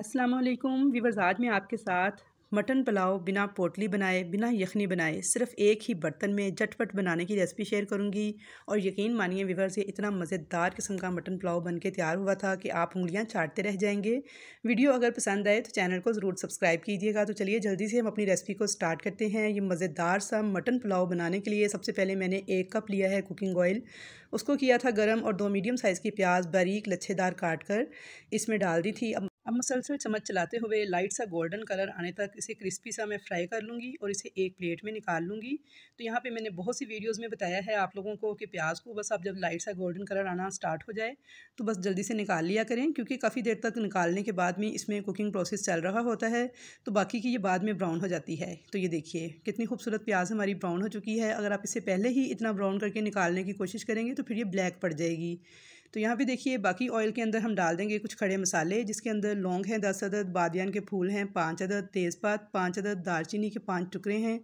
अस्सलाम वालेकुम वीवर्स आज मैं आपके साथ मटन पुलाव बिना पोटली बनाए बिना यखनी बनाए सिर्फ एक ही बर्तन में झटपट बनाने की रेसिपी शेयर करूंगी और यकीन मानिए वीवर्स ये इतना मज़ेदार किस्म का मटन पुलाव बन के तैयार हुआ था कि आप उंगलियां चाटते रह जाएंगे वीडियो अगर पसंद आए तो चैनल को ज़रूर सब्सक्राइब कीजिएगा तो चलिए जल्दी से हम अपनी रेसिपी को स्टार्ट करते हैं ये मज़ेदार सा मटन पुलाव बनाने के लिए सबसे पहले मैंने एक कप लिया है कुकिंग ऑयल उसको किया था गर्म और दो मीडियम साइज़ की प्याज बारीक लच्छेदार काट कर इसमें डाल दी थी अब अब मसलसल चम्मच चलाते हुए लाइट सा गोल्डन कलर आने तक इसे क्रिस्पी सा मैं फ्राई कर लूँगी और इसे एक प्लेट में निकाल लूँगी तो यहाँ पे मैंने बहुत सी वीडियोस में बताया है आप लोगों को कि प्याज को बस आप जब लाइट सा गोल्डन कलर आना स्टार्ट हो जाए तो बस जल्दी से निकाल लिया करें क्योंकि काफ़ी देर तक निकालने के बाद में इसमें कुकिंग प्रोसेस चल रहा होता है तो बाकी की ये बाद में ब्राउन हो जाती है तो ये देखिए कितनी खूबसूरत प्याज हमारी ब्राउन हो चुकी है अगर आप इसे पहले ही इतना ब्राउन करके निकालने की कोशिश करेंगे तो फिर ये ब्लैक पड़ जाएगी तो यहाँ पे देखिए बाकी ऑयल के अंदर हम डाल देंगे कुछ खड़े मसाले जिसके अंदर लौंग हैं दस अदद बादियान के फूल हैं पाँच अदद तेज़पात पाँच अदद दालचीनी के पाँच टुकड़े हैं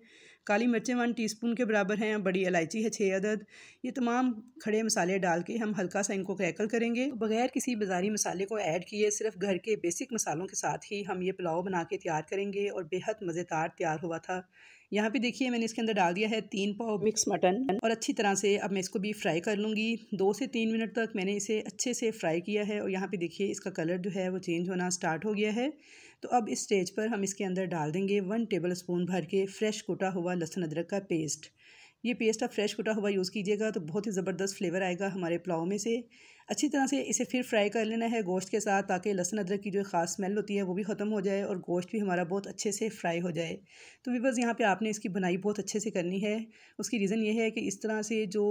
काली मिर्चें वन टीस्पून के बराबर हैं बड़ी इलायची है छः अदद ये तमाम खड़े मसाले डाल के हम हल्का सा इनको क्रैकल करेंगे बगैर किसी बाजारी मसाले को ऐड किए सिर्फ घर के बेसिक मसालों के साथ ही हम ये पुलाव बना के तैयार करेंगे और बेहद मज़ेदार तैयार हुआ था यहाँ पे देखिए मैंने इसके अंदर डाल दिया है तीन पाव मिक्स मटन और अच्छी तरह से अब मैं इसको भी फ्राई कर लूँगी दो से तीन मिनट तक मैंने इसे अच्छे से फ्राई किया है और यहाँ पे देखिए इसका कलर जो है वो चेंज होना स्टार्ट हो गया है तो अब इस स्टेज पर हम इसके अंदर डाल देंगे वन टेबल स्पून भर के फ्रेश कुटा हुआ लहसुन अदरक का पेस्ट ये पेस्ट आप फ्रेश कुटा हुआ यूज़ कीजिएगा तो बहुत ही ज़बरदस्त फ्लेवर आएगा हमारे पुलाव में से अच्छी तरह से इसे फिर फ्राई कर लेना है गोश्त के साथ ताकि लहसन अदरक की जो ख़ास स्मेल होती है वो भी ख़त्म हो जाए और गोश्त भी हमारा बहुत अच्छे से फ्राई हो जाए तो भी बस यहाँ पर आपने इसकी बनाई बहुत अच्छे से करनी है उसकी रीज़न ये है कि इस तरह से जो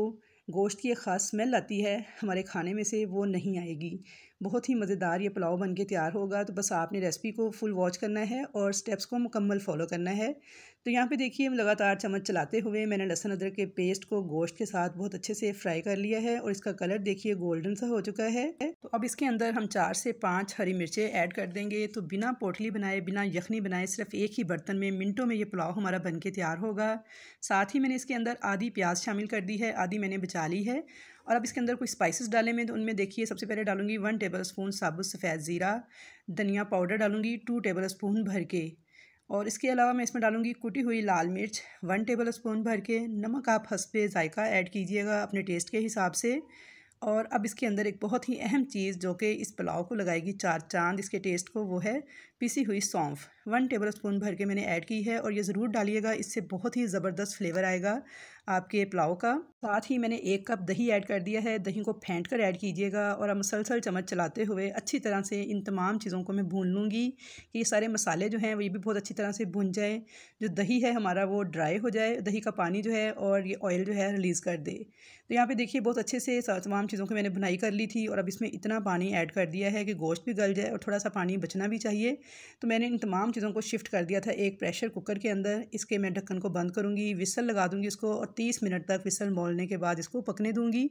गोश्त की एक ख़ास स्मेल आती है हमारे खाने में से वो नहीं आएगी बहुत ही मज़ेदार ये पुलाव बन के तैयार होगा तो बस आपने रेसिपी को फुल वॉच करना है और स्टेप्स को मुकम्मल फॉलो करना है तो यहाँ पे देखिए हम लगातार चम्मच चलाते हुए मैंने लहसुन अदरक के पेस्ट को गोश्त के साथ बहुत अच्छे से फ्राई कर लिया है और इसका कलर देखिए गोल्डन सा हो चुका है तो अब इसके अंदर हम चार से पाँच हरी मिर्चें ऐड कर देंगे तो बिना पोटली बनाए बिना यखनी बनाए सिर्फ एक ही बर्तन में मिनटों में ये पुलाव हमारा बन के तैयार होगा साथ ही मैंने इसके अंदर आधी प्याज शामिल कर दी है आधी मैंने बचा ली है और अब इसके अंदर कोई स्पाइसेस डाले मैं तो उनमें देखिए सबसे पहले डालूंगी वन टेबल स्पून साबुत सफ़ेद ज़ीरा धनिया पाउडर डालूंगी टू टेबल स्पून भर के और इसके अलावा मैं इसमें डालूंगी कुटी हुई लाल मिर्च वन टेबल स्पून भर के नमक आप हंसपे जायका ऐड कीजिएगा अपने टेस्ट के हिसाब से और अब इसके अंदर एक बहुत ही अहम चीज़ जो कि इस पुलाव को लगाएगी चार चांद इसके टेस्ट को वो है पिसी हुई सौंफ वन टेबल स्पून भर के मैंने ऐड की है और ये ज़रूर डालिएगा इससे बहुत ही ज़बरदस्त फ्लेवर आएगा आपके पुलाव का साथ ही मैंने एक कप दही ऐड कर दिया है दही को फेंट कर ऐड कीजिएगा और अब मुसलसल चम्मच चलाते हुए अच्छी तरह से इन तमाम चीज़ों को मैं भून लूँगी कि ये सारे मसाले जो हैं वो ये भी बहुत अच्छी तरह से भून जाएँ जो दही है हमारा वो ड्राई हो जाए दही का पानी जो है और ये ऑयल जो है रिलीज़ कर दे तो यहाँ पे देखिए बहुत अच्छे से तमाम चीज़ों की मैंने बुनाई कर ली थी और अब इसमें इतना पानी ऐड कर दिया है कि गोश्त भी गल जाए और थोड़ा सा पानी बचना भी चाहिए तो मैंने इन तमाम चीज़ों को शिफ्ट कर दिया था एक प्रेशर कुकर के अंदर इसके मैं ढक्कन को बंद करूँगी विसल लगा दूँगी इसको और 30 मिनट तक फिसल मोलने के बाद इसको पकने दूंगी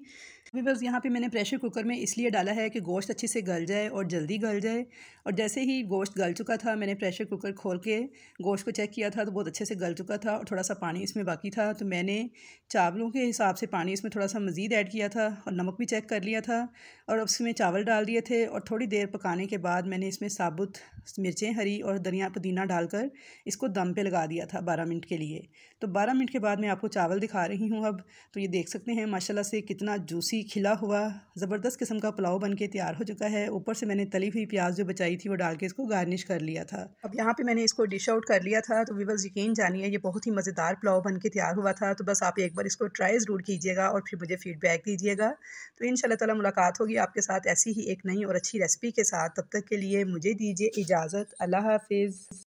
बस यहाँ पे मैंने प्रेशर कुकर में इसलिए डाला है कि गोश्त अच्छे से गल जाए और जल्दी गल जाए और जैसे ही गोश्त गल चुका था मैंने प्रेशर कुकर खोल के गोश्त को चेक किया था तो बहुत अच्छे से गल चुका था और थोड़ा सा पानी इसमें बाकी था तो मैंने चावलों के हिसाब से पानी इसमें थोड़ा सा मज़ीद ऐड किया था और नमक भी चेक कर लिया था और अब इसमें चावल डाल दिए थे और थोड़ी देर पकाने के बाद मैंने इसमें साबुत मिर्चें हरी और धनिया पुदीना डालकर इसको दम पे लगा दिया था बारह मिनट के लिए तो बारह मिनट के बाद मैं आपको चावल दिखा दिखा रही हूँ अब तो ये देख सकते हैं माशाल्लाह से कितना जूसी खिला हुआ ज़बरदस्त किस्म का पुलाव बन के तैयार हो चुका है ऊपर से मैंने तली हुई प्याज जो बचाई थी वो डाल के इसको गार्निश कर लिया था अब यहाँ पर मैंने इसको डिश आउट कर लिया था तो वीवर्स यकीन जानिए ये बहुत ही मज़ेदार पुलाव बन के तैयार हुआ था तो बस आप एक बार इसको ट्राई ज़रूर कीजिएगा और फिर मुझे फ़ीडबैक दीजिएगा तो इन शाला मुलाकात होगी आपके साथ ऐसी ही एक नई और अच्छी रेसिपी के साथ तब तक के लिए मुझे दीजिए इजाज़त अल्लाह हाफिज़